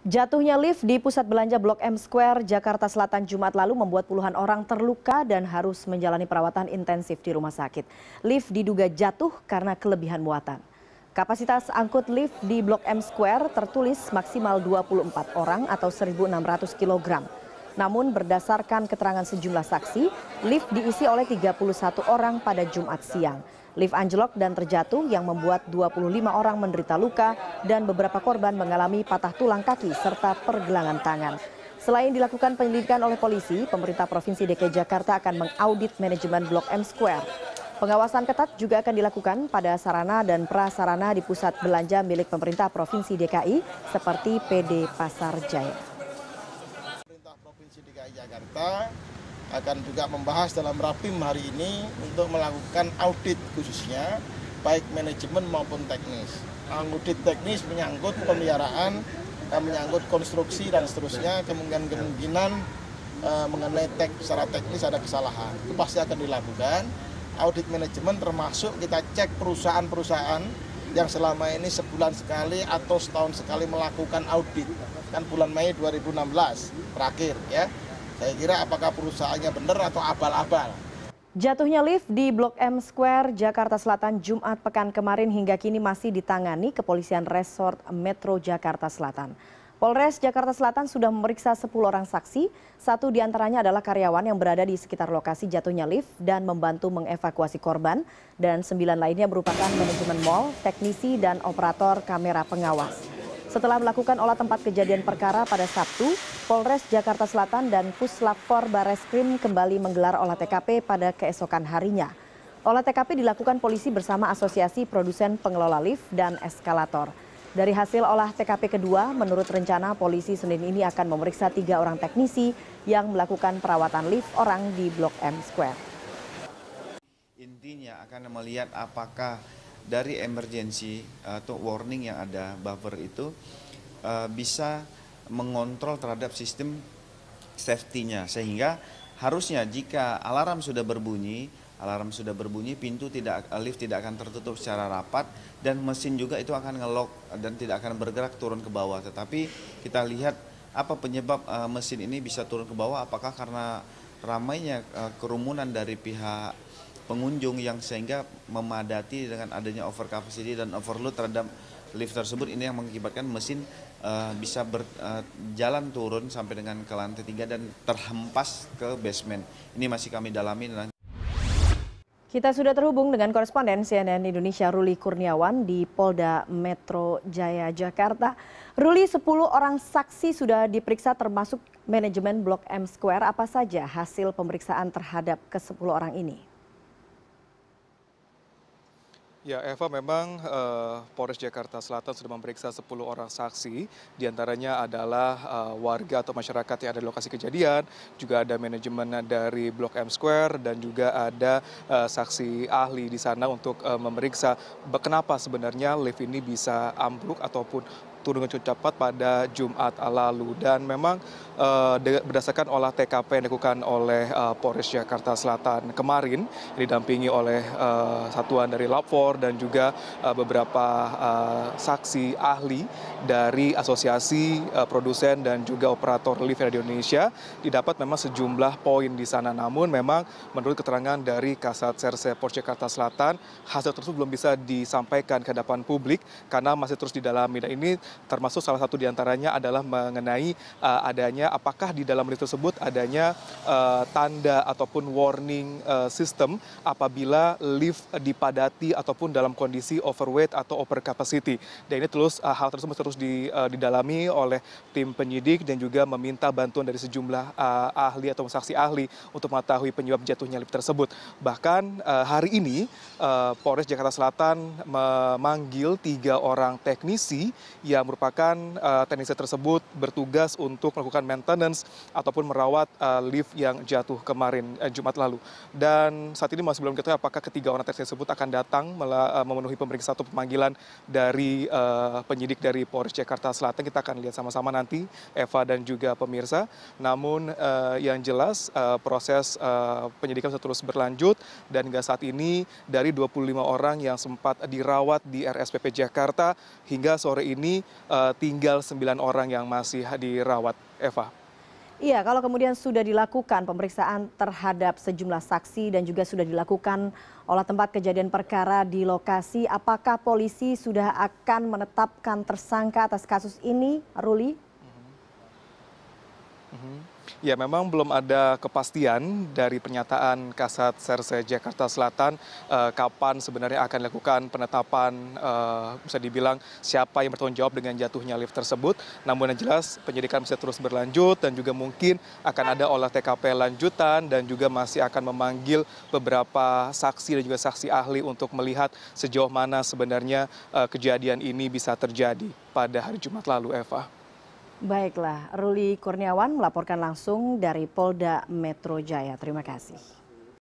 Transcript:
Jatuhnya lift di pusat belanja Blok M Square, Jakarta Selatan Jumat lalu membuat puluhan orang terluka dan harus menjalani perawatan intensif di rumah sakit. Lift diduga jatuh karena kelebihan muatan. Kapasitas angkut lift di Blok M Square tertulis maksimal 24 orang atau 1.600 kilogram. Namun berdasarkan keterangan sejumlah saksi, lift diisi oleh 31 orang pada Jumat siang. Lift anjlok dan terjatuh yang membuat 25 orang menderita luka dan beberapa korban mengalami patah tulang kaki serta pergelangan tangan. Selain dilakukan penyelidikan oleh polisi, pemerintah Provinsi DKI Jakarta akan mengaudit manajemen Blok M Square. Pengawasan ketat juga akan dilakukan pada sarana dan prasarana di pusat belanja milik pemerintah Provinsi DKI seperti PD Pasar Jaya. Jakarta akan juga membahas dalam rapim hari ini untuk melakukan audit khususnya baik manajemen maupun teknis. Audit teknis menyangkut pemeliharaan, eh, menyangkut konstruksi dan seterusnya kemungkinan-kemungkinan eh, mengenai tek, secara teknis ada kesalahan itu pasti akan dilakukan. Audit manajemen termasuk kita cek perusahaan-perusahaan yang selama ini sebulan sekali atau setahun sekali melakukan audit kan bulan Mei 2016 terakhir ya saya kira apakah perusahaannya benar atau abal-abal. Jatuhnya lift di Blok M Square, Jakarta Selatan, Jumat pekan kemarin hingga kini masih ditangani Kepolisian Resort Metro Jakarta Selatan. Polres Jakarta Selatan sudah memeriksa 10 orang saksi, satu diantaranya adalah karyawan yang berada di sekitar lokasi jatuhnya lift dan membantu mengevakuasi korban, dan sembilan lainnya merupakan manajemen mall, teknisi, dan operator kamera pengawas. Setelah melakukan olah tempat kejadian perkara pada Sabtu, Polres Jakarta Selatan dan Puslapor Bareskrim kembali menggelar olah TKP pada keesokan harinya. Olah TKP dilakukan polisi bersama Asosiasi Produsen Pengelola Lift dan Eskalator. Dari hasil olah TKP kedua, menurut rencana polisi Senin ini akan memeriksa tiga orang teknisi yang melakukan perawatan lift orang di Blok M Square. Intinya akan melihat apakah dari emergency eh, atau warning yang ada buffer itu uh, bisa mengontrol terhadap sistem safety-nya sehingga harusnya jika alarm sudah berbunyi alarm sudah berbunyi pintu tidak lift tidak akan tertutup secara rapat dan mesin juga itu akan ngelok dan tidak akan bergerak turun ke bawah tetapi kita lihat apa penyebab uh, mesin ini bisa turun ke bawah apakah karena ramainya uh, kerumunan dari pihak pengunjung yang sehingga memadati dengan adanya over capacity dan overload terhadap lift tersebut ini yang mengakibatkan mesin uh, bisa berjalan eh, uh, turun sampai dengan ke lantai tiga dan terhempas ke basement. Ini masih kami dalami. Kita sudah terhubung dengan koresponden CNN Indonesia Ruli Kurniawan di Polda Metro Jaya Jakarta. Ruli, 10 orang saksi sudah diperiksa termasuk manajemen Blok M Square. Apa saja hasil pemeriksaan terhadap ke-10 orang ini? Ya Eva memang uh, Polres Jakarta Selatan sudah memeriksa 10 orang saksi, diantaranya adalah uh, warga atau masyarakat yang ada di lokasi kejadian, juga ada manajemen dari Blok M Square dan juga ada uh, saksi ahli di sana untuk uh, memeriksa kenapa sebenarnya lift ini bisa ambruk ataupun turun ke cepat pada Jumat lalu dan memang eh, berdasarkan olah TKP yang dilakukan oleh uh, Polres Jakarta Selatan kemarin didampingi oleh uh, satuan dari Lapor dan juga uh, beberapa uh, saksi ahli dari Asosiasi uh, Produsen dan juga Operator Lift di Indonesia didapat memang sejumlah poin di sana namun memang menurut keterangan dari Kasat Serse Polres Jakarta Selatan hasil tersebut belum bisa disampaikan ke hadapan publik karena masih terus didalami dan ini termasuk salah satu diantaranya adalah mengenai eh, adanya apakah di dalam lift tersebut adanya eh, tanda ataupun warning eh, system apabila lift dipadati ataupun dalam kondisi overweight atau over capacity Dan ini terus hal tersebut terus didalami oleh tim penyidik dan juga meminta bantuan dari sejumlah ahli atau saksi ahli untuk mengetahui penyebab jatuhnya lift tersebut. Bahkan hari ini Polres Jakarta Selatan memanggil tiga orang teknisi yang yang merupakan eh, teknisi tersebut bertugas untuk melakukan maintenance ataupun merawat eh, lift yang jatuh kemarin eh, Jumat lalu. Dan saat ini masih belum diketahui apakah ketiga orang teknisi tersebut akan datang memenuhi pemeriksaan atau pemanggilan dari penyidik dari Polres Jakarta Selatan. Kita akan lihat sama-sama nanti Eva dan juga pemirsa. Namun yang jelas proses penyidikan terus berlanjut dan hingga saat ini dari 25 orang yang sempat dirawat di RSPP Jakarta hingga sore ini Eh, tinggal sembilan orang yang masih dirawat. Eva. Iya, kalau kemudian sudah dilakukan pemeriksaan terhadap sejumlah saksi dan juga sudah dilakukan olah tempat kejadian perkara di lokasi, apakah polisi sudah akan menetapkan tersangka atas kasus ini, Ruli? Mm -hmm. Mm -hmm. Ya, memang belum ada kepastian dari pernyataan Kasat Serse Jakarta Selatan eh, kapan sebenarnya akan dilakukan penetapan eh, bisa dibilang siapa yang bertanggung jawab dengan jatuhnya lift tersebut. Namun yang jelas penyidikan bisa terus berlanjut dan juga mungkin akan ada olah TKP lanjutan dan juga masih akan memanggil beberapa saksi dan juga saksi ahli untuk melihat sejauh mana sebenarnya eh, kejadian ini bisa terjadi pada hari Jumat lalu, Eva. Baiklah, Ruli Kurniawan melaporkan langsung dari Polda Metro Jaya. Terima kasih.